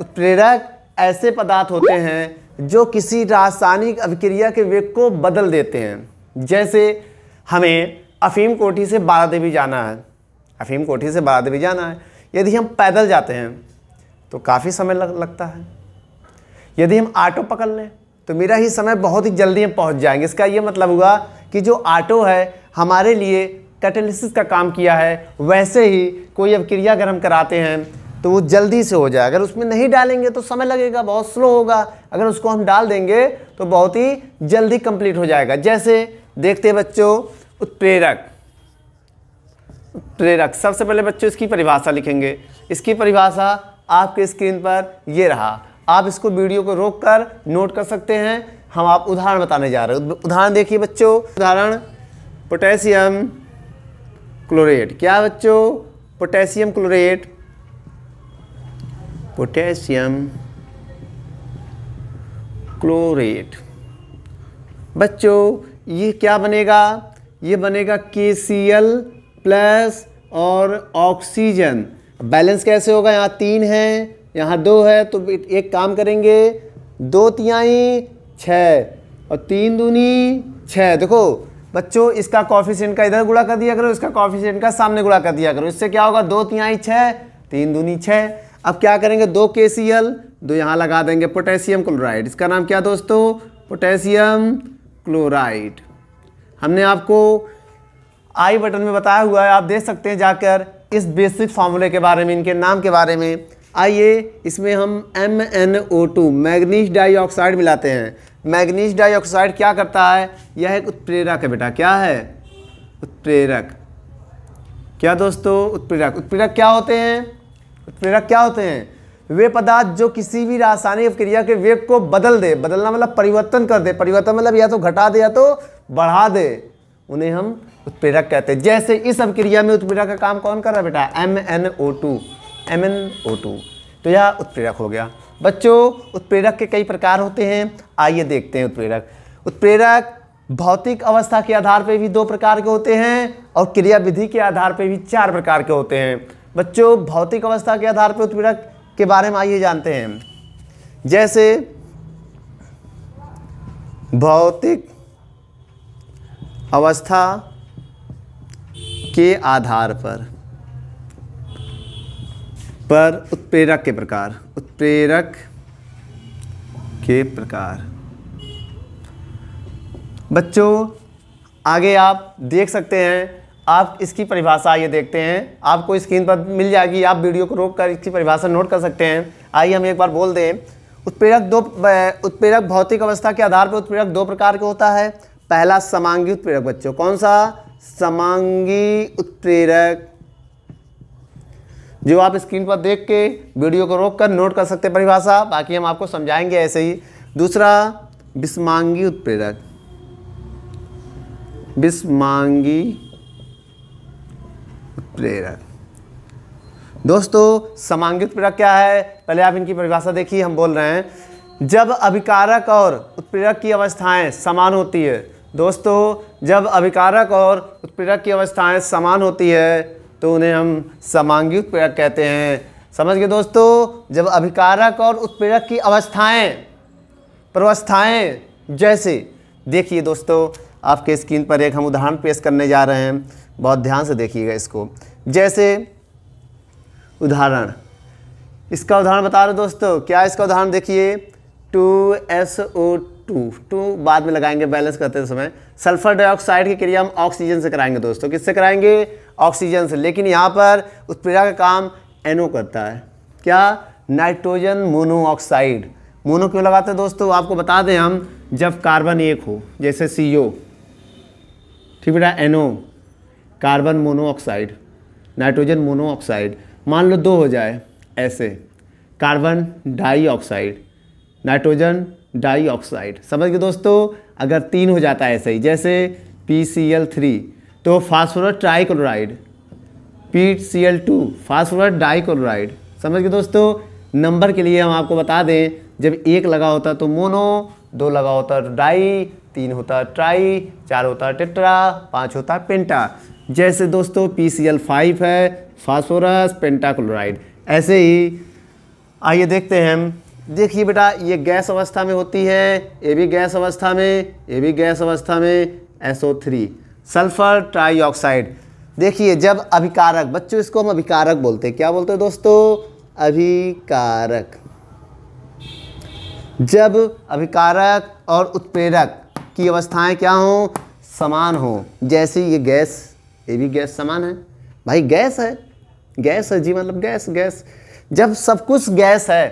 उत्प्रेरक ऐसे पदार्थ होते हैं जो किसी रासायनिक अभिक्रिया के वेग को बदल देते हैं जैसे हमें अफीम कोठी से बारा देवी जाना है अफीम कोठी से बारा देवी जाना है यदि हम पैदल जाते हैं तो काफ़ी समय लग, लगता है यदि हम ऑटो पकड़ लें तो मेरा ही समय बहुत ही जल्दी हम पहुंच जाएंगे इसका ये मतलब हुआ कि जो ऑटो है हमारे लिए कैटेलिसिस का काम किया है वैसे ही कोई अब क्रिया अगर हम कराते हैं तो वो जल्दी से हो जाए अगर उसमें नहीं डालेंगे तो समय लगेगा बहुत स्लो होगा अगर उसको हम डाल देंगे तो बहुत ही जल्दी कंप्लीट हो जाएगा जैसे देखते बच्चों उत्प्रेरक उत्प्रेरक सबसे पहले बच्चों इसकी परिभाषा लिखेंगे इसकी परिभाषा आपके स्क्रीन पर ये रहा आप इसको वीडियो को रोक कर नोट कर सकते हैं हम आप उदाहरण बताने जा रहे हैं उदाहरण देखिए बच्चों उदाहरण पोटेशियम क्लोरेट क्या बच्चों पोटेशियम क्लोरेट पोटेशियम क्लोरेट बच्चों ये क्या बनेगा ये बनेगा के सी एल प्लस और ऑक्सीजन बैलेंस कैसे होगा यहाँ तीन है यहाँ दो है तो एक काम करेंगे दो तिहाई छः और तीन दूनी छः देखो बच्चों इसका कॉफिशेंट का इधर गुड़ा कर दिया करो इसका कॉफिशेंट का सामने गुड़ा कर दिया करो इससे क्या होगा दो तिहाई छः तीन दूनी छः अब क्या करेंगे दो के सी एल दो यहाँ लगा देंगे पोटेशियम क्लोराइड इसका नाम क्या दोस्तों पोटेशियम क्लोराइड हमने आपको आई बटन में बताया हुआ है आप देख सकते हैं जाकर इस बेसिक फार्मूले के बारे में इनके नाम के बारे में आइए इसमें हम M N O two manganese dioxide मिलाते हैं मैग्नीज डाइऑक्साइड क्या करता है यह एक उत्प्रेरक है बेटा क्या है उत्प्रेरक क्या दोस्तों उत्प्रेरक उत्प्रेरक क्या होते हैं उत्प्रेरक क्या होते हैं वे पदार्थ जो किसी भी रासायनिक क्रिया के वेग को बदल दे बदलना मतलब परिवर्तन कर दे परिवर्तन मतलब या तो घटा दे या तो बढ़ा दे उन्हें हम उत्प्रेरक कहते हैं जैसे इस अभिक्रिया में उत्प्रेरक का काम कौन कर रहा है बेटा M N O two M N O two तो यह उत्प्रेरक हो गया बच्चों उत्प्रेरक के कई प्रकार होते हैं आइए देखते हैं उत्प्रेरक उत्प्रेरक भौतिक अवस्था के आधार पर भी दो प्रकार के होते हैं और क्रिया विधि के आधार पर भी चार प्रकार के होते हैं बच्चों भौतिक अवस्था के आधार पर उत्पीड़क के बारे में आइए जानते हैं जैसे भौतिक अवस्था के आधार पर पर उत्प्रेरक के प्रकार उत्प्रेरक के प्रकार बच्चों आगे आप देख सकते हैं आप इसकी परिभाषा ये देखते हैं आपको स्क्रीन पर मिल जाएगी आप वीडियो को रोक कर इसकी परिभाषा नोट कर सकते हैं आइए हम एक बार बोल दें उत्प्रेरक दो उत्प्रेरक भौतिक अवस्था के आधार पर उत्प्रेरक दो प्रकार के होता है पहला समांगी उत्प्रेरक बच्चों कौन सा समांगी उत्प्रेरक जो आप स्क्रीन पर देख के वीडियो को रोक कर नोट कर सकते हैं परिभाषा बाकी हम आपको समझाएंगे ऐसे ही दूसरा विस्मांगी उत्प्रेरक विस्मांगी प्रेरक दोस्तों समांगित प्रेरक क्या है पहले आप इनकी परिभाषा देखिए हम बोल रहे हैं जब अभिकारक और उत्प्रेरक की अवस्थाएं समान होती है दोस्तों जब अभिकारक और उत्प्रेरक की अवस्थाएं समान होती है तो उन्हें हम समांगी उत्प्रेरक कहते हैं समझ गए दोस्तों जब अभिकारक और उत्प्रेरक की अवस्थाएं प्रवस्थाएं जैसे देखिए दोस्तों आपके स्क्रीन पर एक हम उदाहरण पेश करने जा रहे हैं बहुत ध्यान से देखिएगा इसको जैसे उदाहरण इसका उदाहरण बता रहे दोस्तों क्या इसका उदाहरण देखिए two S O two two बाद में लगाएंगे बैलेंस करते समय सल्फर डाइऑक्साइड की क्रिया हम ऑक्सीजन से कराएंगे दोस्तों किससे कराएंगे ऑक्सीजन से लेकिन यहाँ पर उत्प्रेरक का काम एनो करता है क्या नाइट्रोजन मोनोऑक्साइड मोनो क्यों लगाते हैं दोस्तों आपको बता दें हम जब कार्बन एक हो जैसे सी ओ ठीक बेटा N O carbon monoxide nitrogen monoxide मान लो दो हो जाए ऐसे कार्बन डाइऑक्साइड नाइट्रोजन डाइऑक्साइड समझ गए दोस्तों अगर तीन हो जाता है ऐसे ही जैसे पी सी एल थ्री तो phosphorus trichloride P C L two phosphorus dichloride समझ गए दोस्तों नंबर के लिए हम आपको बता दें जब एक लगा होता तो मोनो दो लगा होता तो डाई तीन होता ट्राई चार होता टेट्रा पाँच होता पेंटा जैसे दोस्तों पी सी एल फाइव है फास्फोरस पेंटाक्लोराइड ऐसे ही आइए देखते हैं हम देखिए बेटा ये गैस अवस्था में होती है ये भी गैस अवस्था में ये भी गैस अवस्था में SO3 सल्फर ट्राईऑक्साइड देखिए जब अभिकारक बच्चों इसको हम अभिकारक बोलते हैं क्या बोलते हैं दोस्तों अभिकारक जब अभिकारक और उत्प्रेरक की अवस्थाएं क्या हों समान हो जैसे ये गैस ये भी गैस समान है भाई गैस है गैस है जी मतलब गैस गैस जब सब कुछ गैस है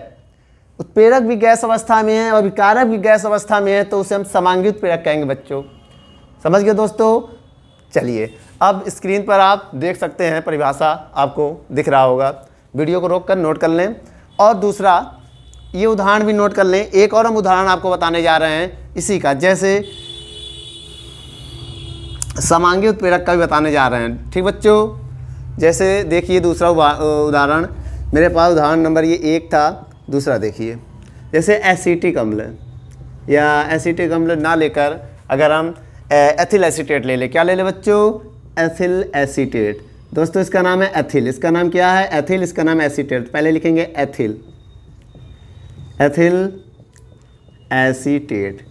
उत्प्रेरक भी गैस अवस्था में है और विकारक भी गैस अवस्था में है तो उसे हम समांगी उत्प्रेरक कहेंगे बच्चों समझ गए दोस्तों चलिए अब स्क्रीन पर आप देख सकते हैं परिभाषा आपको दिख रहा होगा वीडियो को रोक कर नोट कर लें और दूसरा ये उदाहरण भी नोट कर लें एक और हम उदाहरण आपको बताने जा रहे हैं इसी का जैसे समांगी उत्प्रेरक का भी बताने जा रहे हैं ठीक बच्चों जैसे देखिए दूसरा उदाहरण मेरे पास उदाहरण नंबर ये एक था दूसरा देखिए जैसे एसिटिक अम्ल या एसिटिक अम्ल ना लेकर अगर हम एथिल एसीटेट ले लें क्या ले लें बच्चों एथिल एसीटेट दोस्तों इसका नाम है एथिल इसका नाम क्या है एथिल इसका नाम एसीटेट पहले लिखेंगे एथिल एथिल एसीटेट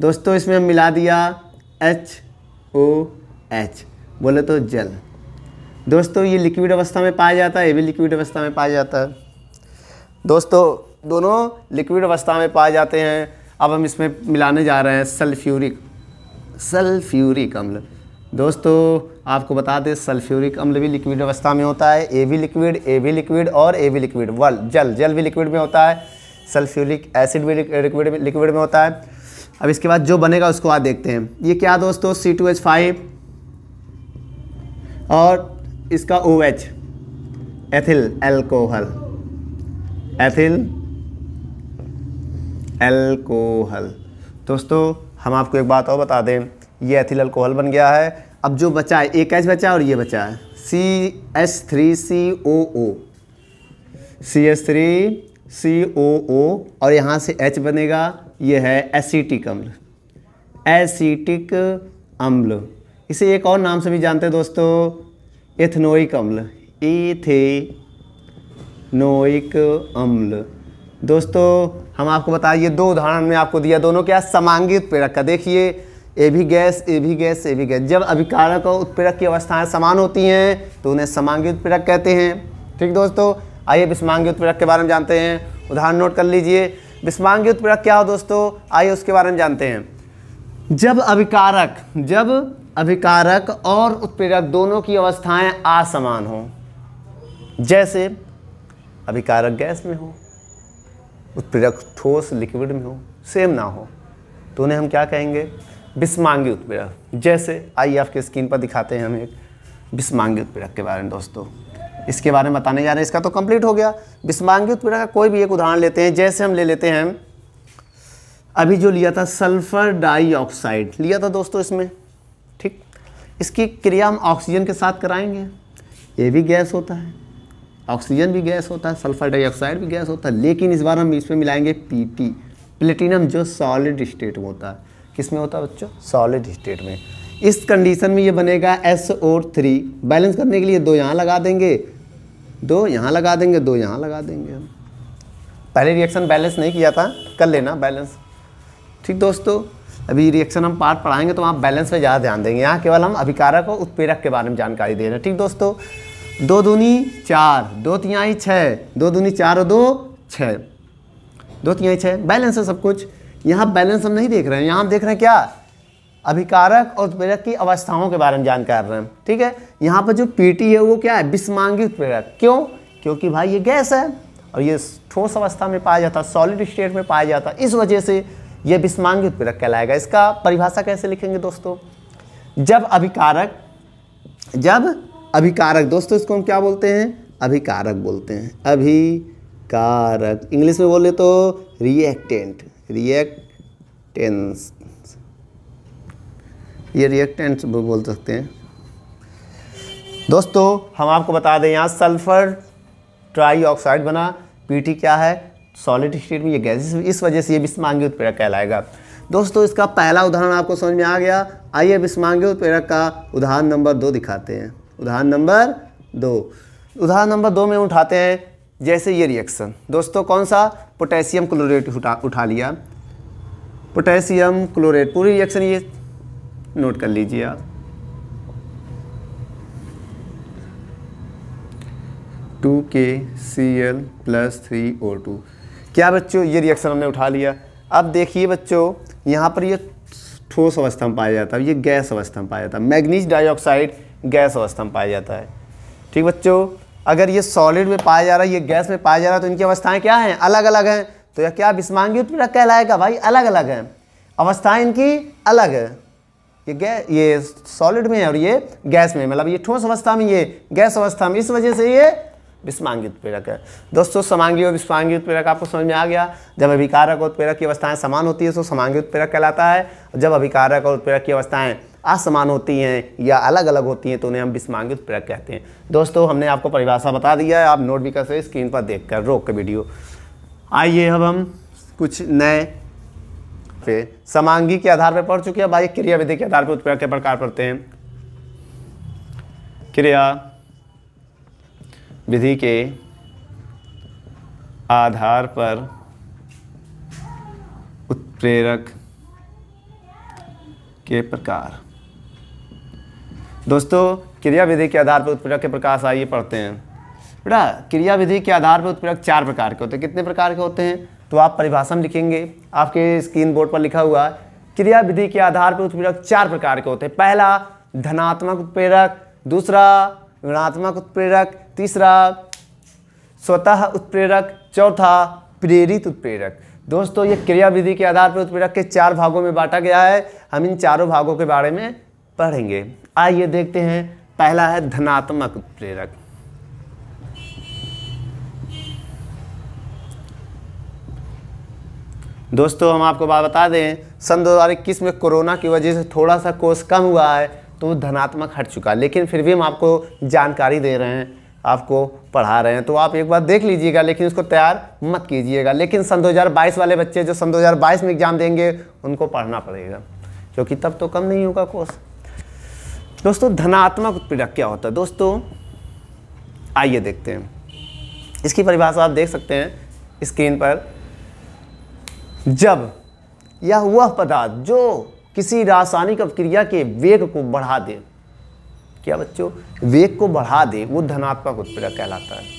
दोस्तों इसमें हम मिला दिया एच ओ एच बोले तो जल दोस्तों ये लिक्विड अवस्था में पाया जाता है ये भी लिक्विड अवस्था में पाया जाता है दोस्तों दोनों लिक्विड अवस्था में पाए जाते हैं अब हम इसमें मिलाने जा रहे हैं सल्फ्यूरिक सल्फ्यूरिक अम्ल दोस्तों आपको बता दें सल्फ्यूरिक अम्ल भी लिक्विड अवस्था में होता है ए भी लिक्विड ए भी लिक्विड और ए भी लिक्विड वल जल जल भी लिक्विड में होता है सल्फ्यूरिक एसिड भी लिक्विड में लिक्विड में होता है अब इसके बाद जो बनेगा उसको आप देखते हैं ये क्या दोस्तों सी टू एच फाइव और इसका O H ethyl alcohol ethyl alcohol दोस्तों हम आपको एक बात और बता दें ये एथिल एल्कोहल बन गया है अब जो बचा है एक एच बचा है और ये बचा है C S three C O O C S three C O O और यहाँ से एच बनेगा ये है एसीटिक अम्ल एसीटिक अम्ल इसे एक और नाम से भी जानते हैं दोस्तों एथनोइक अम्ल नोइक अम्ल दोस्तों हम आपको बताइए दो उदाहरण में आपको दिया दोनों क्या समांगी प्रेरक का देखिए ए भी गैस ए भी गैस ए भी गैस जब अभिकारक और उत्प्रेरक की अवस्थाएं समान होती हैं तो उन्हें समांगी प्रेरक कहते हैं ठीक दोस्तों आइए विस्मांगी उत्प्रेरक के बारे में जानते हैं उदाहरण नोट कर लीजिए विस्मांगी उत्प्रेरक क्या हो दोस्तों आइए उसके बारे में जानते हैं जब अभिकारक जब अभिकारक और उत्प्रेरक दोनों की अवस्थाएं असमान हों जैसे अभिकारक गैस में हो उत्प्रेरक ठोस लिक्विड में हो सेम ना हो तो उन्हें हम क्या कहेंगे विस्मांगी उत्प्रेरक जैसे आइए आपके स्क्रीन पर दिखाते हैं हम एक विस्मांगी उत्प्रेरक के बारे में दोस्तों इसके बारे में बताने जा रहे हैं इसका तो कंप्लीट हो गया विस्मांगी उत्पीड़न का कोई भी एक उदाहरण लेते हैं जैसे हम ले लेते हैं अभी जो लिया था सल्फर डाइऑक्साइड लिया था दोस्तों इसमें ठीक इसकी क्रिया हम ऑक्सीजन के साथ कराएंगे ये भी गैस होता है ऑक्सीजन भी गैस होता है सल्फर डाइऑक्साइड भी गैस होता है लेकिन इस बार हम इसमें मिलाएंगे पीटी प्लेटिनम जो सॉलिड स्टेट में होता है किस में होता है बच्चों सॉलिड स्टेट में इस कंडीशन में ये बनेगा एस ओ थ्री बैलेंस करने के लिए दो यहाँ लगा देंगे दो यहाँ लगा देंगे दो यहाँ लगा देंगे हम पहले रिएक्शन बैलेंस नहीं किया था कर लेना बैलेंस ठीक दोस्तों अभी रिएक्शन हम पार्ट पढ़ाएंगे तो आप बैलेंस पे ज़्यादा ध्यान देंगे यहाँ केवल हम अभिकारक और उत्पेरक के बारे में जानकारी दे रहे हैं ठीक दोस्तों दो दूनी चार दो तियाई छः दो दूनी चार और दो छः दो तियाई छः बैलेंस है सब कुछ यहाँ बैलेंस हम नहीं देख रहे हैं यहाँ हम देख रहे हैं क्या अभिकारक और उत्प्रेरक की अवस्थाओं के बारे में जानकार रहे हैं ठीक है यहाँ पर जो पीटी है वो क्या है विस्मांगी उत्प्रेरक क्यों क्योंकि भाई ये गैस है और ये ठोस अवस्था में पाया जाता है सॉलिड स्टेट में पाया जाता है इस वजह से ये विस्मांगी उत्प्रेरक कहलाएगा इसका परिभाषा कैसे लिखेंगे दोस्तों जब अभिकारक जब अभिकारक दोस्तों इसको हम क्या बोलते हैं अभिकारक बोलते हैं अभिकारक इंग्लिश में बोले तो रिएक्टेंट रिएक्टेंस ये रिएक्टेंट्स बोल सकते हैं दोस्तों हम आपको बता दें यहाँ सल्फ़र ट्राई ऑक्साइड बना पीटी क्या है सॉलिड स्टेट में ये गैस इस वजह से ये विस्मांगी उत्प्रेरक कहलाएगा दोस्तों इसका पहला उदाहरण आपको समझ में आ गया आइए विस्मांगी उत्प्रेरक का उदाहरण नंबर दो दिखाते हैं उदाहरण नंबर दो उदाहरण नंबर दो में उठाते हैं जैसे ये रिएक्शन दोस्तों कौन सा पोटेशियम क्लोरेट उठा उठा लिया पोटेशियम क्लोरेट पूरी रिएक्शन ये नोट कर लीजिए आप two K C L plus three O two क्या बच्चों ये रिएक्शन हमने उठा लिया अब देखिए बच्चों यहाँ पर ये ठोस अवस्था में पाया जाता है ये गैस अवस्था में पाया जाता है मैग्नीज डाइऑक्साइड गैस अवस्था में पाया जाता है ठीक बच्चों अगर ये सॉलिड में पाया जा रहा है ये गैस में पाया जा रहा है तो इनकी अवस्थाएं क्या हैं अलग अलग हैं तो यह क्या विस्मांगी उत्पीड़क कहलाएगा भाई अलग अलग हैं अवस्थाएं इनकी अलग है ये गैस ये सॉलिड में है और ये गैस में मतलब ये ठोस अवस्था में ये गैस अवस्था में इस वजह से ये विस्मांगी उत्प्रेरक है दोस्तों समांगी और विस्मांगी उत्प्रेरक आपको समझ में आ गया जब अभिकारक और उत्प्रेरक की अवस्थाएं समान होती है तो समांगी उत्प्रेरक कहलाता है जब अभिकारक और उत्प्रेरक की अवस्थाएं असमान होती हैं या अलग अलग होती हैं तो उन्हें हम विस्मांगी उत्प्रेरक कहते हैं दोस्तों हमने आपको परिभाषा बता दिया है आप नोट भी कर सकते स्क्रीन पर देख कर रोक के वीडियो आइए अब हम कुछ नए पे समांगी के आधार पर पढ़ चुके हैं भाई क्रिया विधि के आधार पर उत्प्रेरक के प्रकार पढ़ते हैं क्रिया विधि के आधार पर उत्प्रेरक के प्रकार दोस्तों क्रिया विधि के आधार पर उत्प्रेरक के प्रकार आइए पढ़ते हैं बेटा क्रिया विधि के आधार पर उत्प्रेरक चार प्रकार के होते हैं कितने प्रकार के होते हैं तो आप परिभाषा में लिखेंगे आपके स्क्रीन बोर्ड पर लिखा हुआ क्रिया विधि के आधार पर उत्प्रेरक चार प्रकार के होते हैं पहला धनात्मक उत्प्रेरक दूसरा ऋणात्मक उत्प्रेरक तीसरा स्वतः उत्प्रेरक चौथा प्रेरित उत्प्रेरक दोस्तों ये क्रिया विधि के आधार पर उत्प्रेरक के चार भागों में बांटा गया है हम इन चारों भागों के बारे में पढ़ेंगे आइए देखते हैं पहला है धनात्मक उत्प्रेरक दोस्तों हम आपको बात बता दें सन दो हज़ार इक्कीस में कोरोना की वजह से थोड़ा सा कोर्स कम हुआ है तो धनात्मक हट चुका है लेकिन फिर भी हम आपको जानकारी दे रहे हैं आपको पढ़ा रहे हैं तो आप एक बार देख लीजिएगा लेकिन उसको तैयार मत कीजिएगा लेकिन सन 2022 वाले बच्चे जो सन 2022 में एग्ज़ाम देंगे उनको पढ़ना पड़ेगा क्योंकि तब तो कम नहीं होगा कोर्स दोस्तों धनात्मक उत्पीड़क क्या होता है दोस्तों आइए देखते हैं इसकी परिभाषा आप देख सकते हैं स्क्रीन पर जब यह वह पदार्थ जो किसी रासायनिक अवक्रिया के वेग को बढ़ा दे क्या बच्चों वेग को बढ़ा दे वो धनात्मक उत्प्रेरक कहलाता है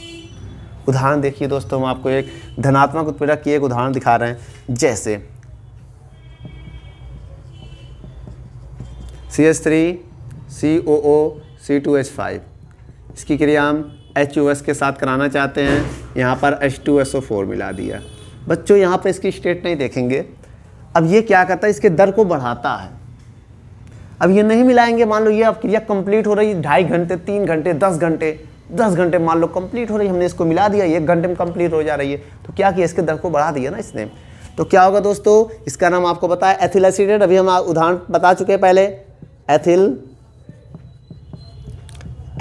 उदाहरण देखिए दोस्तों हम आपको एक धनात्मक उत्प्रेरक की एक उदाहरण दिखा रहे हैं जैसे C S three C O O C two H five इसकी क्रिया हम एच ओ एस के साथ कराना चाहते हैं यहाँ पर H two S O four मिला दिया बच्चों यहाँ पर इसकी स्टेट नहीं देखेंगे अब ये क्या करता है इसके दर को बढ़ाता है अब ये नहीं मिलाएंगे मान लो ये अब क्रिया कंप्लीट हो रही है ढाई घंटे तीन घंटे दस घंटे दस घंटे मान लो कंप्लीट हो रही है हमने इसको मिला दिया एक घंटे में कंप्लीट हो जा रही है तो क्या किया इसके दर को बढ़ा दिया ना इसने तो क्या होगा दोस्तों इसका नाम आपको बताया एथिल एसिडेट अभी हम उदाहरण बता चुके हैं पहले एथिल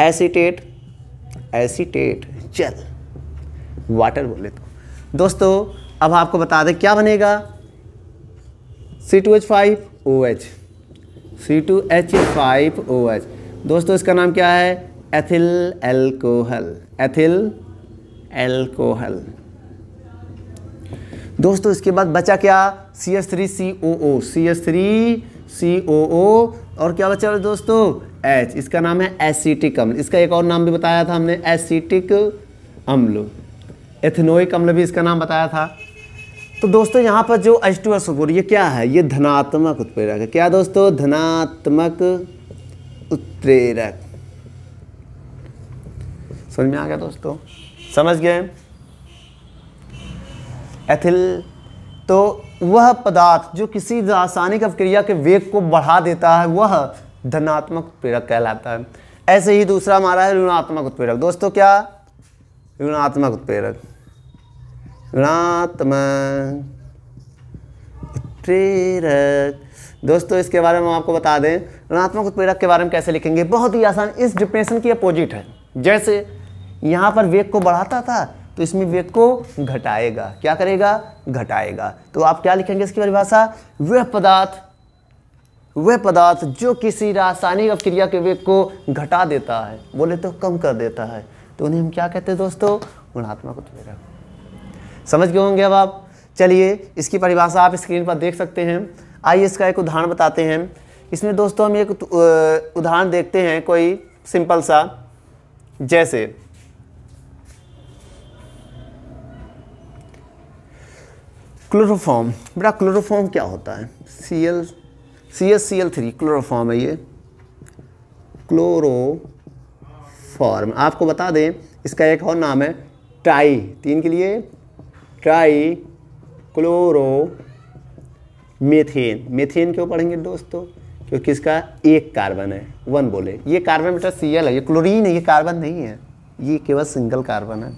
एसीटेट एसीटेट चल वाटर बोले तो दोस्तों अब आपको बता दें क्या बनेगा C two H five O H C two H five O H दोस्तों इसका नाम क्या है एथिल एल्कोहल एथिल एल्कोहल दोस्तों इसके बाद बचा क्या C S three C O O C S three C O O और क्या बचा दोस्तों एच इसका नाम है एसिटिक अम्ल इसका एक और नाम भी बताया था हमने एसिटिक अम्ल एथेनोइक अम्ल भी इसका नाम बताया था तो दोस्तों यहाँ पर जो एच टू एस ये क्या है ये धनात्मक उत्प्रेरक है क्या दोस्तों धनात्मक उत्प्रेरक समझ में आ गया दोस्तों समझ गए एथिल तो वह पदार्थ जो किसी रासायनिक अवक्रिया के वेग को बढ़ा देता है वह धनात्मक उत्प्रेरक कहलाता है ऐसे ही दूसरा हमारा है ऋणात्मक उत्प्रेरक दोस्तों क्या ऋणात्मक उत्प्रेरक ऋणात्मक उत्प्रेरक दोस्तों इसके बारे में हम आपको बता दें ऋणात्मक उत्प्रेरक के बारे में कैसे लिखेंगे बहुत ही आसान इस डिप्रेशन की अपोजिट है जैसे यहाँ पर वेग को बढ़ाता था तो इसमें वेग को घटाएगा क्या करेगा घटाएगा तो आप क्या लिखेंगे इसकी परिभाषा वह पदार्थ वह पदार्थ जो किसी रासायनिक अवक्रिया के वेग को घटा देता है बोले तो कम कर देता है तो उन्हें हम क्या कहते हैं दोस्तों गुणात्मक उत्प्रेरक समझ गए होंगे अब आप चलिए इसकी परिभाषा आप स्क्रीन पर देख सकते हैं आइए इसका एक उदाहरण बताते हैं इसमें दोस्तों हम एक उदाहरण देखते हैं कोई सिंपल सा जैसे क्लोरोफॉर्म बड़ा क्लोरोफॉर्म क्या होता है C L C S C L three chloroform है ये क्लोरोफॉर्म आपको बता दें इसका एक और नाम है टाई तीन के लिए ट्राई क्लोरो मेथेन मेथेन क्यों पढ़ेंगे दोस्तों क्योंकि इसका एक कार्बन है वन बोले ये कार्बन बेटा सी है ये क्लोरीन है ये कार्बन नहीं है ये केवल सिंगल कार्बन है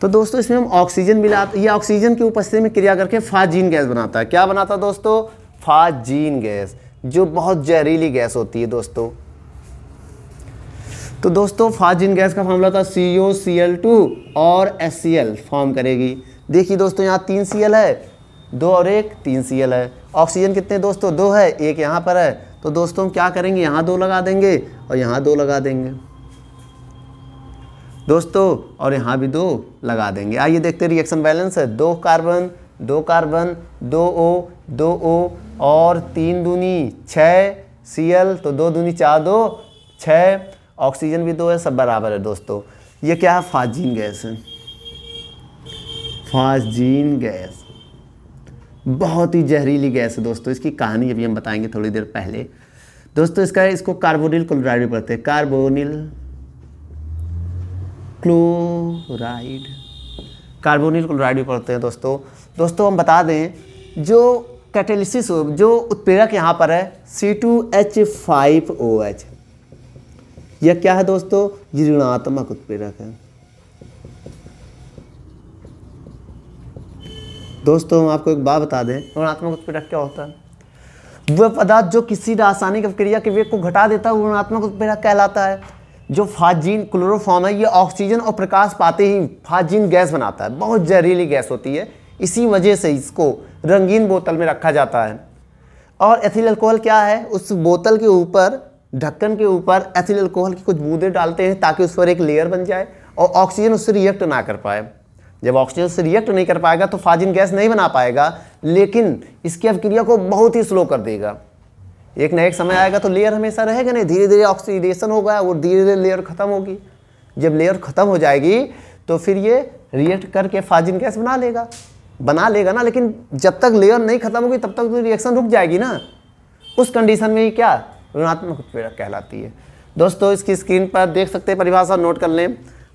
तो दोस्तों इसमें हम ऑक्सीजन मिला ये ऑक्सीजन की उपस्थिति में क्रिया करके फाजीन गैस बनाता है क्या बनाता है दोस्तों फाजीन गैस जो बहुत जहरीली गैस होती है दोस्तों तो दोस्तों फाजीन गैस का फॉर्मूला था C O C L two और एस सी एल फॉर्म करेगी देखिए दोस्तों यहाँ तीन सी है दो और एक तीन सी है ऑक्सीजन कितने दोस्तों दो है एक यहाँ पर है तो दोस्तों हम क्या करेंगे यहाँ दो लगा देंगे और यहाँ दो लगा देंगे दोस्तों और यहाँ भी दो लगा देंगे आइए देखते रिएक्शन बैलेंस है दो कार्बन दो कार्बन दो ओ दो ओ और तीन दूनी छः सी एल तो दो दूनी चार दो छः ऑक्सीजन भी दो है सब बराबर है दोस्तों ये क्या है फाजिन गैस है फाजीन गैस बहुत ही जहरीली गैस है दोस्तों इसकी कहानी अभी हम बताएंगे थोड़ी देर पहले दोस्तों इसका इसको कार्बोनिल क्लोराइड भी पढ़ते हैं कार्बोनिल क्लोराइड कार्बोनिल क्लोराइड भी पढ़ते हैं दोस्तों दोस्तों हम बता दें जो कैटेलिसिस जो उत्प्रेरक यहाँ पर है C two H five O H यह क्या है दोस्तों ये ऋणात्मक उत्प्रेरक है दोस्तों हम आपको एक बात बता दें ऋणात्मक उत्प्रेरक क्या होता है वह पदार्थ जो किसी रासायनिक क्रिया के वेग को घटा देता है गुणात्मक ऋणात्मक उत्प्रेरक कहलाता है जो फाजीन क्लोरोफॉर्म है ये ऑक्सीजन और प्रकाश पाते ही फाजीन गैस बनाता है बहुत जहरीली गैस होती है इसी वजह से इसको रंगीन बोतल में रखा जाता है और एथिल अल्कोहल क्या है उस बोतल के ऊपर ढक्कन के ऊपर एथिल अल्कोहल की कुछ बूंदें डालते हैं ताकि उस पर एक लेयर बन जाए और ऑक्सीजन उससे रिएक्ट ना कर पाए जब ऑक्सीजन से रिएक्ट नहीं कर पाएगा तो फाजिन गैस नहीं बना पाएगा लेकिन इसकी अवक्रिया को बहुत ही स्लो कर देगा एक ना एक समय आएगा तो लेयर हमेशा रहेगा नहीं धीरे धीरे ऑक्सीडेशन होगा और धीरे धीरे लेयर ख़त्म होगी जब लेयर ख़त्म हो जाएगी तो फिर ये रिएक्ट करके फाजिन गैस बना लेगा बना लेगा ना लेकिन जब तक लेयर नहीं ख़त्म होगी तब तक तो रिएक्शन रुक जाएगी ना उस कंडीशन में ही क्या ऋणात्मक उत्प्रेरक कहलाती है दोस्तों इसकी स्क्रीन पर देख सकते हैं परिभाषा नोट कर लें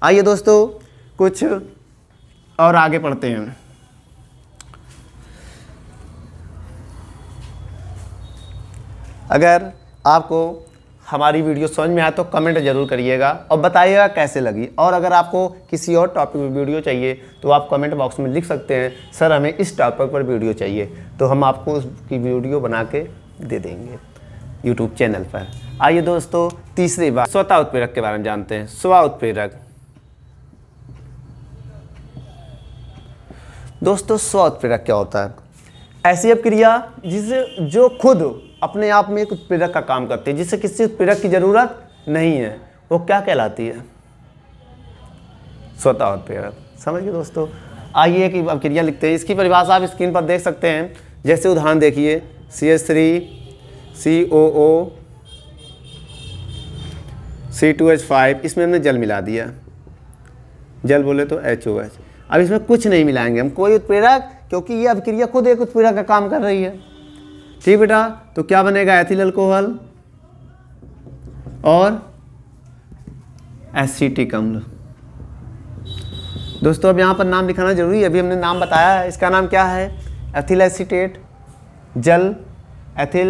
आइए दोस्तों कुछ और आगे पढ़ते हैं अगर आपको हमारी वीडियो समझ में आए तो कमेंट जरूर करिएगा और बताइएगा कैसे लगी और अगर आपको किसी और टॉपिक पर वीडियो चाहिए तो आप कमेंट बॉक्स में लिख सकते हैं सर हमें इस टॉपिक पर वीडियो चाहिए तो हम आपको उसकी वीडियो बना के दे देंगे यूट्यूब चैनल पर आइए दोस्तों तीसरी बात स्वता उत्प्रेरक के बारे में जानते हैं स्वा उत्प्रेरक दोस्तों स्व उत्प्रेरक क्या होता है ऐसी अब क्रिया जिस जो खुद अपने आप में एक उत्प्रेरक का काम करती है जिससे किसी उत्प्रेरक की ज़रूरत नहीं है वो क्या कहलाती है स्वतः उत्प्रेरक समझिए दोस्तों आइए एक अब क्रिया लिखते हैं इसकी परिभाषा आप स्क्रीन पर देख सकते हैं जैसे उदाहरण देखिए C S three C O O C two H five इसमें हमने जल मिला दिया जल बोले तो एच ओ एच अब इसमें कुछ नहीं मिलाएंगे हम कोई उत्प्रेरक क्योंकि ये अभिक्रिया खुद एक उत्प्रेरक का काम कर रही है ठीक बेटा तो क्या बनेगा एथिल अल्कोहल और एसिटिक अम्ल दोस्तों अब यहाँ पर नाम लिखाना जरूरी है अभी हमने नाम बताया है इसका नाम क्या है एथिल एसीटेट जल एथिल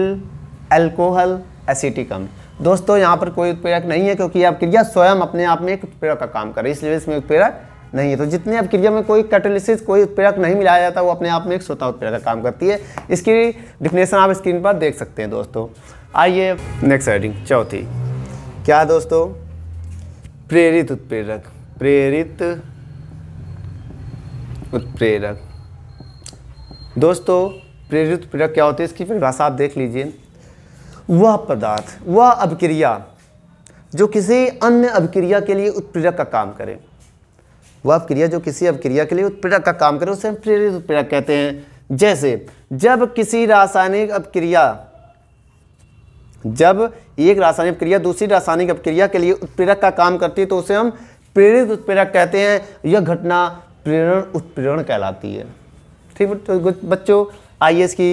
एल्कोहल एसिटिक अम्ल दोस्तों यहाँ पर कोई उत्प्रेरक नहीं है क्योंकि यह क्रिया स्वयं अपने आप में एक उत्प्रेरक का काम कर रही है इसलिए इसमें उत्प्रेरक नहीं है तो जितने अब क्रिया में कोई कैटलिसिस कोई उत्प्रेरक नहीं मिलाया जाता वो अपने आप में एक स्वतः उत्प्रेरक काम करती है इसकी डिफिनेशन आप स्क्रीन पर देख सकते हैं दोस्तों आइए नेक्स्ट राइडिंग चौथी क्या दोस्तों प्रेरित उत्प्रेरक प्रेरित उत्प्रेरक दोस्तों प्रेरित उत्प्रेरक क्या होती है इसकी परिभाषा आप देख लीजिए वह पदार्थ वह अभिक्रिया जो किसी अन्य अभिक्रिया के लिए उत्प्रेरक का काम करे वह अवक्रिया जो किसी अवक्रिया के लिए उत्प्रेरक का काम करे उसे हम प्रेरित उत्प्रेरक कहते हैं जैसे जब किसी रासायनिक अपक्रिया जब एक रासायनिक अपक्रिया दूसरी रासायनिक अपक्रिया के लिए उत्प्रेरक का काम करती है तो उसे हम प्रेरित उत्प्रेरक कहते हैं यह घटना प्रेरण उत्प्रेरण कहलाती है ठीक तो बच्चों आइए इसकी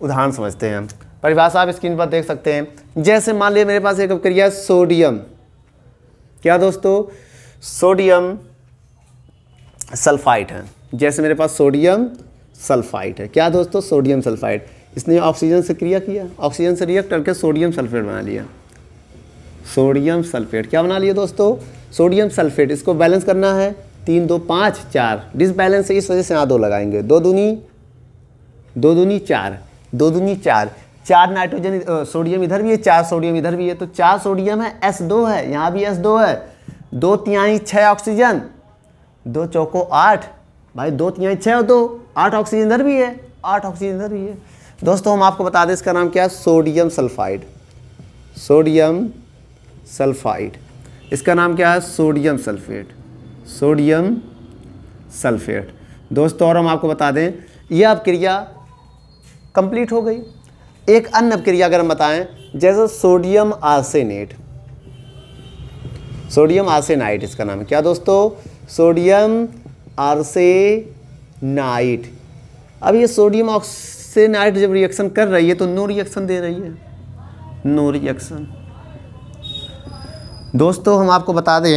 उदाहरण समझते हैं परिभाषा आप स्क्रीन पर देख सकते हैं जैसे मान लिया मेरे पास एक अपक्रिया सोडियम क्या दोस्तों सोडियम सल्फाइट है जैसे मेरे पास सोडियम सल्फाइट है क्या दोस्तों सोडियम सल्फाइट इसने ऑक्सीजन से क्रिया किया ऑक्सीजन से रिएक्ट करके सोडियम सल्फेट बना लिया सोडियम सल्फेट क्या बना लिया दोस्तों सोडियम सल्फेट इसको बैलेंस करना है तीन दो पाँच चार डिसबैलेंस है इस वजह से यहाँ दो लगाएंगे दो दूनी दो दूनी चार दो दूनी चार चार नाइट्रोजन सोडियम इधर भी है चार सोडियम इधर भी है तो चार सोडियम है एस दो है यहाँ भी एस दो है दो तिहाई छः ऑक्सीजन दो चौको आठ भाई दो तीन तो छः हो तो आठ ऑक्सीजन इधर भी है आठ ऑक्सीजन इधर भी है दोस्तों हम आपको बता दें इसका नाम क्या है सोडियम सल्फाइड सोडियम सल्फाइड इसका नाम क्या है सोडियम सल्फेट सोडियम सल्फेट दोस्तों और हम आपको बता दें यह क्रिया कंप्लीट हो गई एक अन्य क्रिया अगर हम बताएं जैसे सोडियम आर्सेनेट सोडियम आर्सेनाइट इसका नाम है क्या दोस्तों सोडियम नाइट अब ये सोडियम नाइट जब रिएक्शन कर रही है तो नो रिएक्शन दे रही है नो रिएक्शन दोस्तों हम आपको बता दें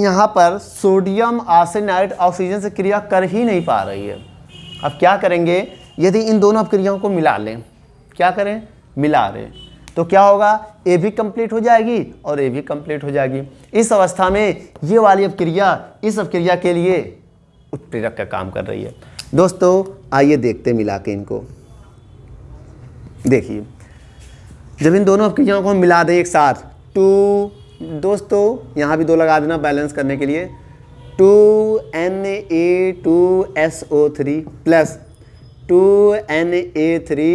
यहाँ पर सोडियम आर्सेनाइट ऑक्सीजन से क्रिया कर ही नहीं पा रही है अब क्या करेंगे यदि इन दोनों क्रियाओं को मिला लें क्या करें मिला लें तो क्या होगा ए भी कंप्लीट हो जाएगी और ए भी कंप्लीट हो जाएगी इस अवस्था में ये वाली अपक्रिया इस अपक्रिया के लिए उत्प्रेरक का काम कर रही है दोस्तों आइए देखते मिला के इनको देखिए जब इन दोनों अपक्रियाओं को हम मिला दें एक साथ टू दोस्तों यहाँ भी दो लगा देना बैलेंस करने के लिए two N A two S O three plus two N A three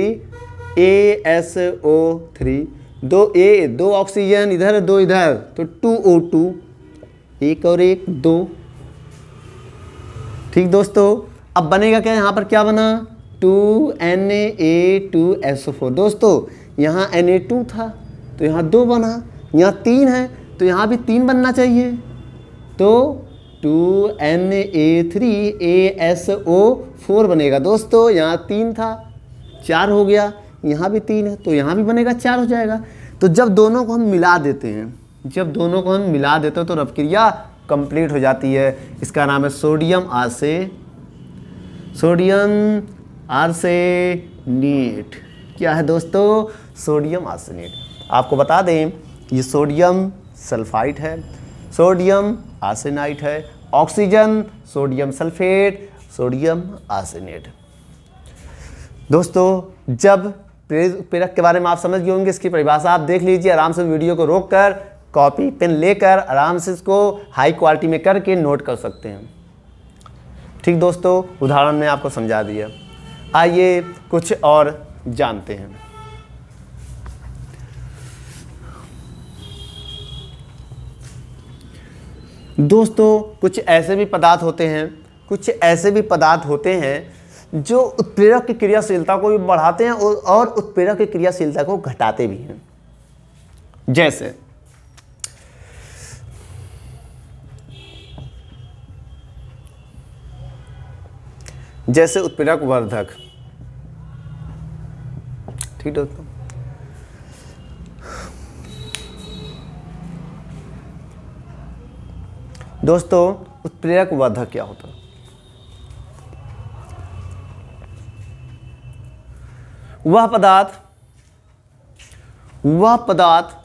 A S O three दो ए दो ऑक्सीजन इधर दो इधर तो टू ओ टू एक और एक दो ठीक दोस्तों अब बनेगा क्या यहाँ पर क्या बना two N A two S O four दोस्तों यहाँ एन ए टू था तो यहाँ दो बना यहाँ तीन है तो यहाँ भी तीन बनना चाहिए तो two N A three A S O four बनेगा दोस्तों यहाँ तीन था चार हो गया यहाँ भी तीन है तो यहाँ भी बनेगा चार हो जाएगा तो जब दोनों को हम मिला देते हैं जब दोनों को हम मिला देते हैं तो रबक्रिया कंप्लीट हो जाती है इसका नाम है सोडियम आर्से सोडियम नीट क्या है दोस्तों सोडियम आर्सेनेट आपको बता दें ये सोडियम सल्फाइट है सोडियम आर्सेनाइट है oxygen sodium sulphate sodium arsenate दोस्तों जब प्रेरित प्रेरक के बारे में आप समझ गए होंगे इसकी परिभाषा आप देख लीजिए आराम से वीडियो को रोक कर कॉपी पेन लेकर आराम से इसको हाई क्वालिटी में करके नोट कर सकते हैं ठीक दोस्तों उदाहरण में आपको समझा दिया आइए कुछ और जानते हैं दोस्तों कुछ ऐसे भी पदार्थ होते हैं कुछ ऐसे भी पदार्थ होते हैं जो उत्प्रेरक की क्रियाशीलता को भी बढ़ाते हैं और, उत्प्रेरक की क्रियाशीलता को घटाते भी हैं जैसे जैसे उत्प्रेरक वर्धक ठीक दोस्तों दोस्तों उत्प्रेरक वर्धक क्या होता है वह पदार्थ वह पदार्थ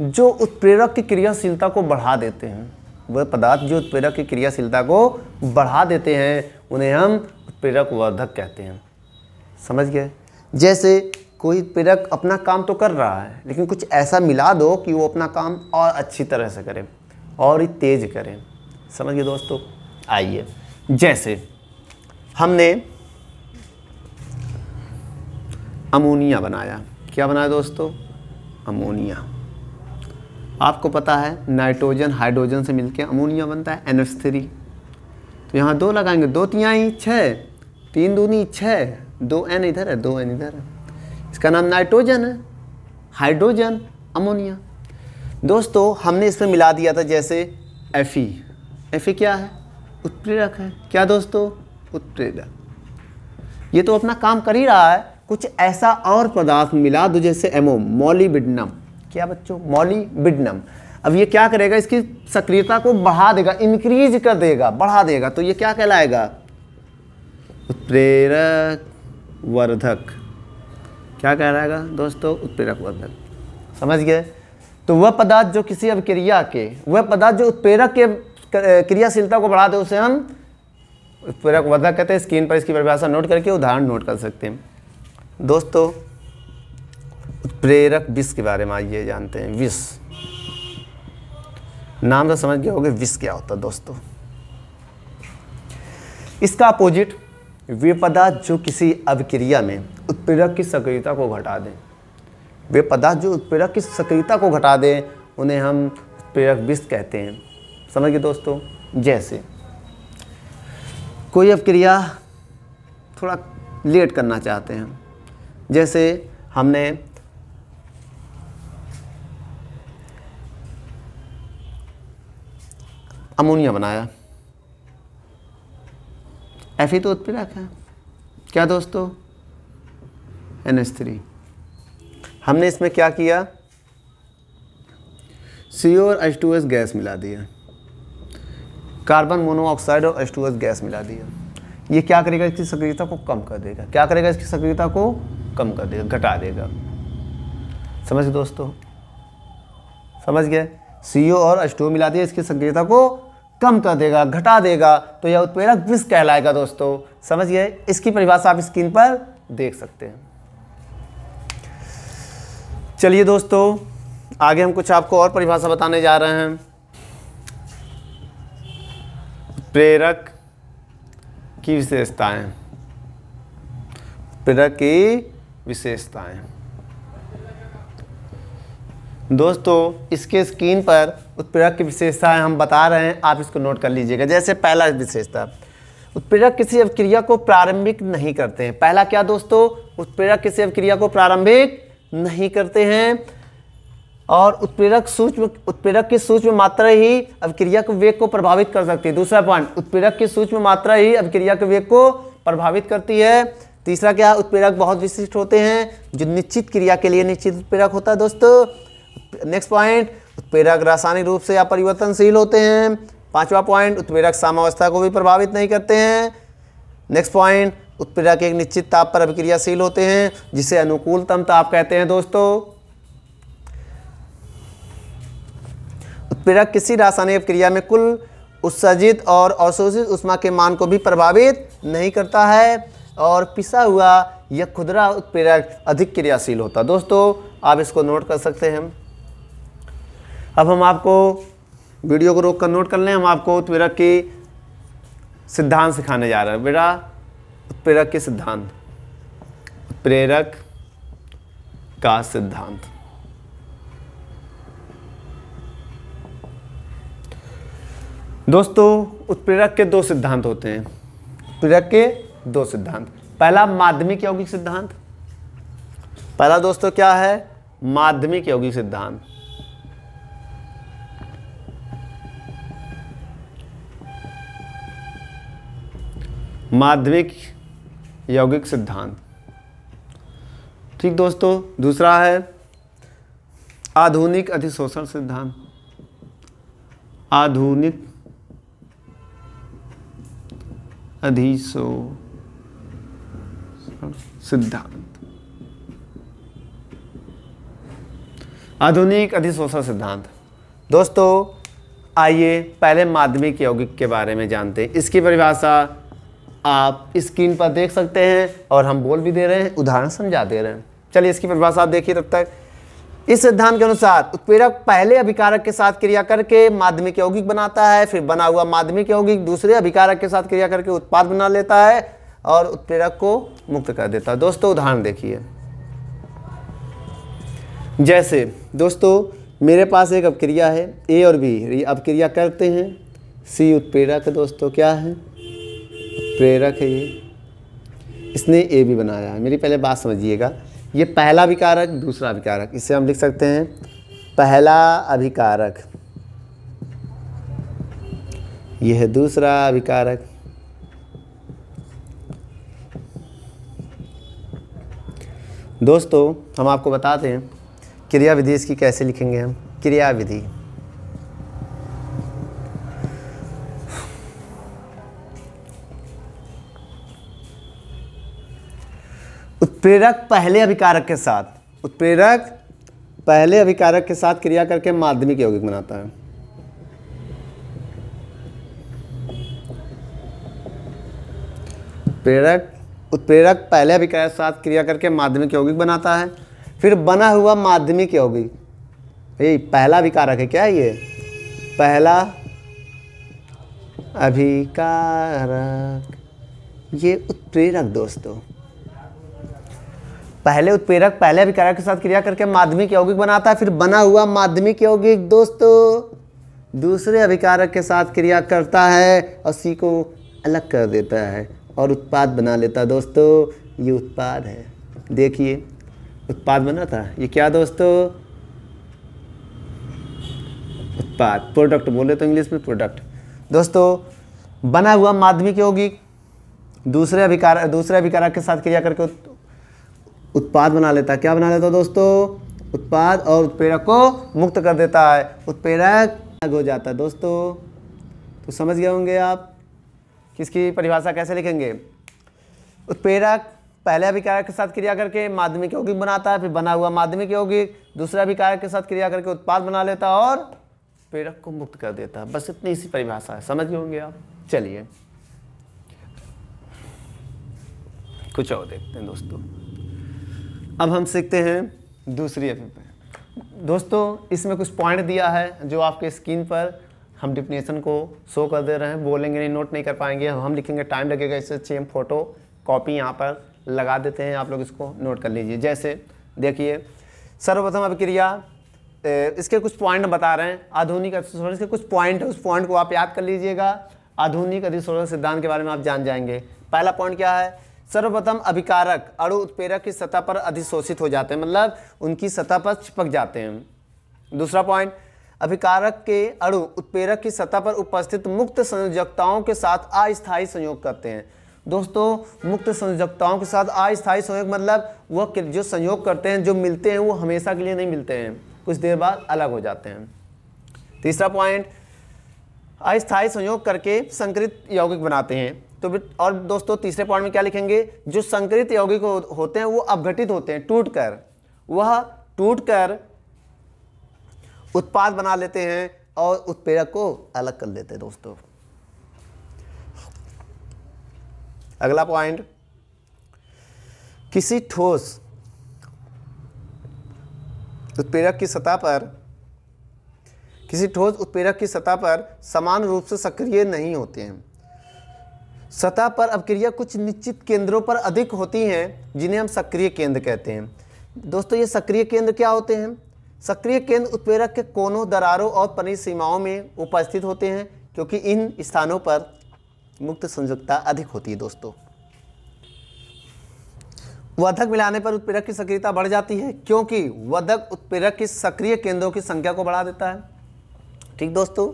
जो उत्प्रेरक की क्रियाशीलता को बढ़ा देते हैं वह पदार्थ जो उत्प्रेरक की क्रियाशीलता को बढ़ा देते हैं उन्हें हम उत्प्रेरक वर्धक कहते हैं समझ गए जैसे कोई उत्प्रेरक अपना काम तो कर रहा है लेकिन कुछ ऐसा मिला दो कि वो अपना काम और अच्छी तरह से करे और ही तेज करें समझ गए दोस्तों आइए जैसे हमने अमोनिया बनाया क्या बनाया दोस्तों अमोनिया आपको पता है नाइट्रोजन हाइड्रोजन से मिलकर अमोनिया बनता है एन तो यहाँ दो लगाएंगे दो ही छः तीन दूनी छः दो एन इधर है दो एन इधर है इसका नाम नाइट्रोजन है हाइड्रोजन अमोनिया दोस्तों हमने इसमें मिला दिया था जैसे एफ ई एफ ई क्या है उत्प्रेरक है क्या दोस्तों उत्प्रेरक ये तो अपना काम कर ही रहा है कुछ ऐसा और पदार्थ मिला दो जैसे एमओ मॉलीबिडनम क्या बच्चों मॉलीबिडनम अब ये क्या करेगा इसकी सक्रियता को बढ़ा देगा इंक्रीज कर देगा बढ़ा देगा तो ये क्या कहलाएगा उत्प्रेरक वर्धक क्या कहलाएगा दोस्तों उत्प्रेरक वर्धक समझ गए तो वह पदार्थ जो किसी अभिक्रिया के वह पदार्थ जो उत्प्रेरक के क्रियाशीलता को बढ़ा दे उसे हम उत्प्रेरक वर्धक कहते हैं स्क्रीन पर इसकी परिभाषा नोट करके उदाहरण नोट कर सकते हैं दोस्तों उत्प्रेरक विष के बारे में आइए जानते हैं विष नाम तो समझ गए होगे विष क्या होता है दोस्तों इसका अपोजिट वे पदार्थ जो किसी अभिक्रिया में उत्प्रेरक की सक्रियता को घटा दें वे पदार्थ जो उत्प्रेरक की सक्रियता को घटा दें उन्हें हम उत्प्रेरक विष कहते हैं समझ गए दोस्तों जैसे कोई अभिक्रिया थोड़ा लेट करना चाहते हैं जैसे हमने अमोनिया बनाया एफ ही तो उत्पीड़क है क्या दोस्तों एन एस थ्री हमने इसमें क्या किया सी और एच टू एस गैस मिला दिया कार्बन मोनोऑक्साइड और एच टू एस गैस मिला दिया ये क्या करेगा इसकी सक्रियता को कम कर देगा क्या करेगा इसकी सक्रियता को कम कर देगा घटा देगा समझ गए दोस्तों समझ गए सी और एच मिला दिया इसकी सक्रियता को कम कर देगा घटा देगा तो यह उत्पेरक विष कहलाएगा दोस्तों समझ गए इसकी परिभाषा आप स्क्रीन पर देख सकते हैं चलिए दोस्तों आगे हम कुछ आपको और परिभाषा बताने जा रहे हैं प्रेरक की विशेषताएं प्रेरक की विशेषताएं दोस्तों इसके स्क्रीन पर उत्प्रेरक की विशेषताएं हम बता रहे हैं आप इसको नोट कर लीजिएगा जैसे पहला विशेषता उत्प्रेरक किसी अवक्रिया को प्रारंभिक नहीं करते हैं पहला क्या दोस्तों उत्प्रेरक किसी अवक्रिया को प्रारंभिक नहीं करते हैं और उत्प्रेरक सूक्ष्म उत्प्रेरक की सूक्ष्म मात्रा ही अवक्रिया के वेग को प्रभावित कर सकती है दूसरा पॉइंट उत्प्रेरक की सूक्ष्म मात्रा ही अवक्रिया के वेग को प्रभावित करती है तीसरा क्या उत्प्रेरक बहुत विशिष्ट होते हैं जो निश्चित क्रिया के लिए निश्चित उत्प्रेरक होता है दोस्तों नेक्स्ट पॉइंट उत्प्रेरक रासायनिक रूप से अपरिवर्तनशील होते हैं पांचवा पॉइंट उत्प्रेरक सामावस्था को भी प्रभावित नहीं करते हैं नेक्स्ट पॉइंट उत्प्रेरक एक निश्चित ताप पर अभिक्रियाशील होते हैं जिसे अनुकूलतम ताप कहते हैं दोस्तों उत्प्रेरक किसी रासायनिक अभिक्रिया में कुल उत्सर्जित और अवशोषित उष्मा के मान को भी प्रभावित नहीं करता है और पिसा हुआ यह खुदरा उत्प्रेरक अधिक क्रियाशील होता दोस्तों आप इसको नोट कर सकते हैं अब हम आपको वीडियो को रोक कर नोट कर लें हम आपको उत्प्रेरक की सिद्धांत सिखाने जा रहे हैं बेटा उत्प्रेरक के सिद्धांत उत्प्रेरक का सिद्धांत दोस्तों उत्प्रेरक के दो सिद्धांत होते हैं उत्प्रेरक के दो सिद्धांत पहला माध्यमिक यौगिक सिद्धांत पहला दोस्तों तो क्या है माध्यमिक यौगिक सिद्धांत माध्यमिक यौगिक सिद्धांत ठीक दोस्तों दूसरा है आधुनिक अधिशोषण सिद्धांत आधुनिक अधिशोषण सिद्धांत आधुनिक अधिशोषण सिद्धांत दोस्तों आइए पहले माध्यमिक यौगिक के बारे में जानते हैं इसकी परिभाषा आप स्क्रीन पर देख सकते हैं और हम बोल भी दे रहे हैं उदाहरण समझा दे रहे हैं चलिए इसकी परिभाषा आप देखिए तब तक इस सिद्धांत के अनुसार उत्पीड़क पहले अभिकारक के साथ क्रिया करके माध्यमिक यौगिक बनाता है फिर बना हुआ माध्यमिक यौगिक दूसरे अभिकारक के साथ क्रिया करके उत्पाद बना लेता है और उत्प्रेरक को मुक्त कर देता है दोस्तों उदाहरण देखिए जैसे दोस्तों मेरे पास एक अपक्रिया है ए और बी अपक्रिया करते हैं सी उत्प्रेरक दोस्तों क्या है प्रेरक है ये इसने ए भी बनाया है मेरी पहले बात समझिएगा ये पहला विकारक दूसरा अभिकारक इसे हम लिख सकते हैं पहला अभिकारक यह दूसरा अभिकारक दोस्तों हम आपको बताते हैं क्रिया विधि इसकी कैसे लिखेंगे हम क्रिया विधि उत्प्रेरक पहले अभिकारक के साथ उत्प्रेरक पहले अभिकारक के साथ क्रिया करके माध्यमिक यौगिक बनाता है प्रेरक उत्प्रेरक पहले अभिक्रय के साथ क्रिया करके माध्यमिक यौगिक बनाता है फिर बना हुआ माध्यमिक यौगिक ये पहला अभिकारक है क्या ये पहला अभिकारक ये उत्प्रेरक दोस्तों पहले उत्प्रेरक पहले अभिकारक के साथ क्रिया करके माध्यमिक यौगिक बनाता है फिर बना हुआ माध्यमिक यौगिक दोस्तों दूसरे अभिकारक के साथ क्रिया करता है और सी को अलग कर देता है और उत्पाद बना लेता दोस्तों ये उत्पाद है देखिए उत्पाद बना था ये क्या दोस्तों उत्पाद प्रोडक्ट बोले तो इंग्लिश में प्रोडक्ट दोस्तों बना हुआ माध्यमिक यौगिक दूसरे अभिकार दूसरे अभिकारक के साथ क्रिया करके उत्पाद बना लेता क्या बना लेता दोस्तों उत्पाद और उत्पेरक को मुक्त कर देता है अलग हो जाता है दोस्तों तो समझ गए होंगे आप इसकी परिभाषा कैसे लिखेंगे उत्प्रेरक पहले अभिकारक के साथ क्रिया करके माध्यमिक यौगिक बनाता है फिर बना हुआ माध्यमिक यौगिक दूसरा अभिकारक के साथ क्रिया करके उत्पाद बना लेता है और प्रेरक को मुक्त कर देता है बस इतनी सी परिभाषा है समझ गए होंगे आप चलिए कुछ और देखते हैं दोस्तों अब हम सीखते हैं दूसरी अभिप्राय दोस्तों इसमें कुछ पॉइंट दिया है जो आपके स्क्रीन पर हम डिफिनेशन को शो कर दे रहे हैं बोलेंगे नहीं नोट नहीं कर पाएंगे हम लिखेंगे टाइम लगेगा इससे अच्छी हम फोटो कॉपी यहाँ पर लगा देते हैं आप लोग इसको नोट कर लीजिए जैसे देखिए सर्वप्रथम अभिक्रिया इसके कुछ पॉइंट बता रहे हैं आधुनिक अधिशोषण इसके कुछ पॉइंट है उस पॉइंट को आप याद कर लीजिएगा आधुनिक अधिशोषण सिद्धांत के बारे में आप जान जाएंगे पहला पॉइंट क्या है सर्वप्रथम अभिकारक अणु उत्पेरक की सतह पर अधिशोषित हो जाते हैं मतलब उनकी सतह पर चिपक जाते हैं दूसरा पॉइंट अभिकारक के अणु उत्प्रेरक की सतह पर उपस्थित मुक्त संयोजकताओं के साथ अस्थायी संयोग करते हैं दोस्तों मुक्त संयोजकताओं के साथ अस्थायी संयोग मतलब वह जो संयोग करते हैं जो मिलते हैं वो हमेशा के लिए नहीं मिलते हैं कुछ देर बाद अलग हो जाते हैं तीसरा पॉइंट अस्थायी संयोग करके संकृत यौगिक बनाते हैं तो और दोस्तों तीसरे पॉइंट में क्या लिखेंगे जो संकृत यौगिक होते हैं वो अपघटित होते हैं टूट कर वह टूट कर उत्पाद बना लेते हैं और उत्पेरक को अलग कर लेते हैं दोस्तों अगला पॉइंट किसी ठोस उत्पेरक की सतह पर किसी ठोस उत्पेरक की सतह पर समान रूप से सक्रिय नहीं होते हैं सतह पर अभिक्रिया कुछ निश्चित केंद्रों पर अधिक होती हैं जिन्हें हम सक्रिय केंद्र कहते हैं दोस्तों ये सक्रिय केंद्र क्या होते हैं सक्रिय केंद्र उत्प्रेरक के कोनों दरारों और परिध सीमाओं में उपस्थित होते हैं क्योंकि इन स्थानों पर मुक्त संयुक्तता अधिक होती है दोस्तों वधक मिलाने पर उत्प्रेरक की सक्रियता बढ़ जाती है क्योंकि वधक उत्प्रेरक की सक्रिय केंद्रों की संख्या को बढ़ा देता है ठीक दोस्तों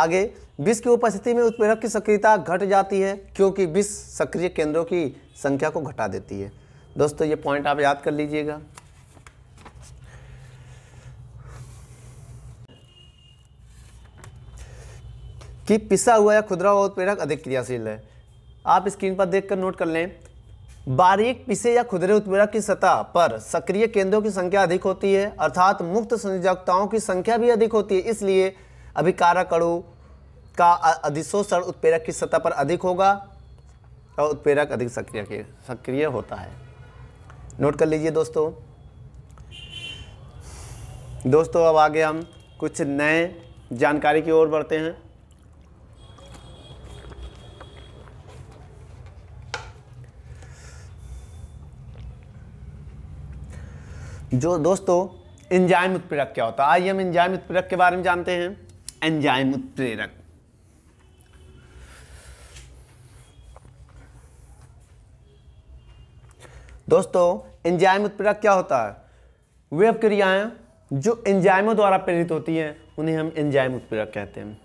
आगे विष की उपस्थिति में उत्प्रेरक की सक्रियता घट जाती है क्योंकि विष सक्रिय केंद्रों की संख्या को घटा देती है दोस्तों ये पॉइंट आप याद कर लीजिएगा कि पिसा हुआ या खुदरा हुआ उत्प्रेरक अधिक क्रियाशील है आप स्क्रीन पर देखकर नोट कर लें बारीक पिसे या खुदरे उत्प्रेरक की सतह पर सक्रिय केंद्रों की संख्या अधिक होती है अर्थात मुक्त संयोजकताओं की संख्या भी अधिक होती है इसलिए अभिकारक अणु का अधिशोषण उत्प्रेरक की सतह पर अधिक होगा और उत्प्रेरक अधिक सक्रिय सक्रिय होता है नोट कर लीजिए दोस्तों दोस्तों अब आगे हम कुछ नए जानकारी की ओर बढ़ते हैं जो दोस्तों एंजाइम उत्प्रेरक क्या होता है आइए हम एंजाइम उत्प्रेरक के बारे में जानते हैं एंजाइम उत्प्रेरक दोस्तों एंजाइम उत्प्रेरक क्या होता है वे क्रियाएं जो एंजाइमों द्वारा प्रेरित होती हैं उन्हें हम एंजाइम उत्प्रेरक कहते हैं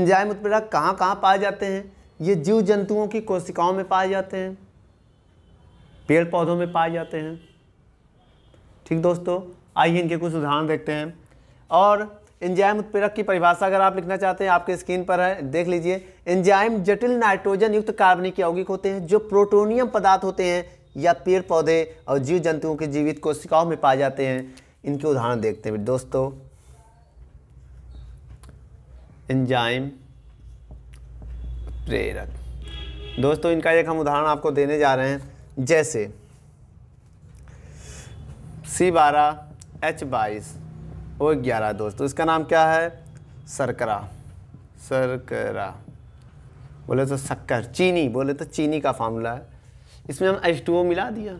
एंजाइम उत्प्रेरक कहाँ कहाँ पाए जाते हैं ये जीव जंतुओं की कोशिकाओं में पाए जाते हैं पेड़ पौधों में पाए जाते हैं ठीक दोस्तों आइए इनके कुछ उदाहरण देखते हैं और एंजाइम उत्प्रेरक की परिभाषा अगर आप लिखना चाहते हैं आपके स्क्रीन पर है देख लीजिए एंजाइम जटिल नाइट्रोजन युक्त कार्बनिक यौगिक होते हैं जो प्रोटोनियम पदार्थ होते हैं या पेड़ पौधे और जीव जंतुओं के जीवित कोशिकाओं में पाए जाते हैं इनके उदाहरण देखते हैं दोस्तों एंजाइम प्रेरक दोस्तों इनका एक हम उदाहरण आपको देने जा रहे हैं जैसे सी बारह एच बाईस ओ ग्यारह दोस्तों तो इसका नाम क्या है सरकरा सरकरा बोले तो शक्कर चीनी बोले तो चीनी का फार्मूला है इसमें हम एच टू ओ मिला दिया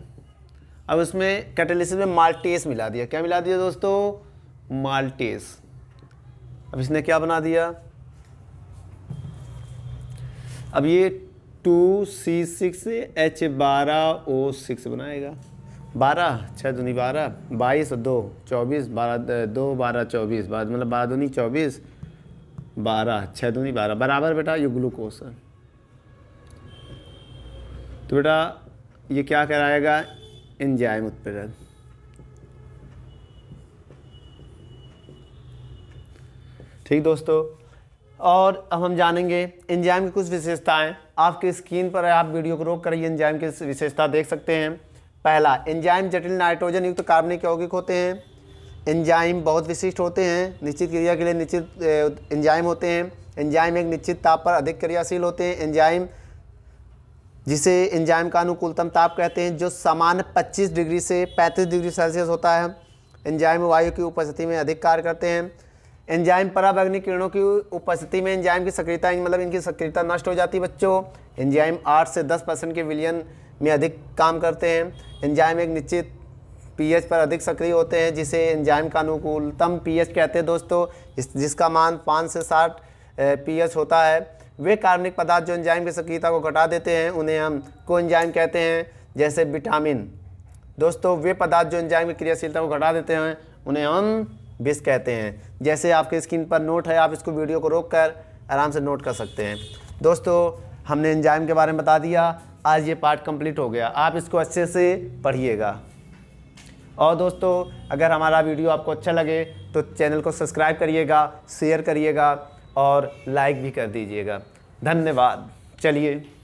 अब उसमें कैटेलिसिस में माल्टेस मिला दिया क्या मिला दिया दोस्तों माल्टेस अब इसने क्या बना दिया अब ये टू सी सिक्स एच बारह ओ सिक्स बनाएगा बारह छः दूनी बारह बाईस और दो चौबीस बारह दो बारह चौबीस बाद मतलब बारह दूनी चौबीस बारह छः दूनी बारह बराबर बेटा ये ग्लूकोस है तो बेटा ये क्या कराएगा इंजाइम उत्प्रेरक ठीक दोस्तों और अब हम जानेंगे इंजाइम की कुछ विशेषताएं आपकी स्क्रीन पर आप वीडियो को रोक कर ये इंजाइम की विशेषता देख सकते हैं पहला एंजाइम जटिल नाइट्रोजन युक्त कार्बनिक यौगिक होते हैं एंजाइम बहुत विशिष्ट होते हैं निश्चित क्रिया के लिए निश्चित एंजाइम होते हैं एंजाइम एक निश्चित ताप पर अधिक क्रियाशील होते हैं एंजाइम जिसे एंजाइम का अनुकूलतम ताप कहते हैं जो सामान्य 25 डिग्री से 35 डिग्री सेल्सियस होता है एंजाइम वायु की उपस्थिति में अधिक कार्य करते हैं एंजाइम पराभग्नि किरणों की उपस्थिति में एंजाइम की सक्रियता मतलब इनकी सक्रियता नष्ट हो जाती है बच्चों एंजाइम आठ से दस परसेंट के विलियन में अधिक काम करते हैं एंजाइम एक निश्चित पीएच पर अधिक सक्रिय होते हैं जिसे एंजाइम का अनुकूलतम पीएच कहते हैं दोस्तों इस जिसका मान पाँच से साठ पीएच होता है वे कार्बनिक पदार्थ जो एंजाइम की सक्रियता को घटा देते हैं उन्हें हम को एंजाइम कहते हैं जैसे विटामिन दोस्तों वे पदार्थ जो एंजाइम की क्रियाशीलता को घटा देते हैं उन्हें हम बिस कहते हैं जैसे आपके स्क्रीन पर नोट है आप इसको वीडियो को रोक कर आराम से नोट कर सकते हैं दोस्तों हमने एंजाइम के बारे में बता दिया आज ये पार्ट कंप्लीट हो गया आप इसको अच्छे से पढ़िएगा और दोस्तों अगर हमारा वीडियो आपको अच्छा लगे तो चैनल को सब्सक्राइब करिएगा शेयर करिएगा और लाइक भी कर दीजिएगा धन्यवाद चलिए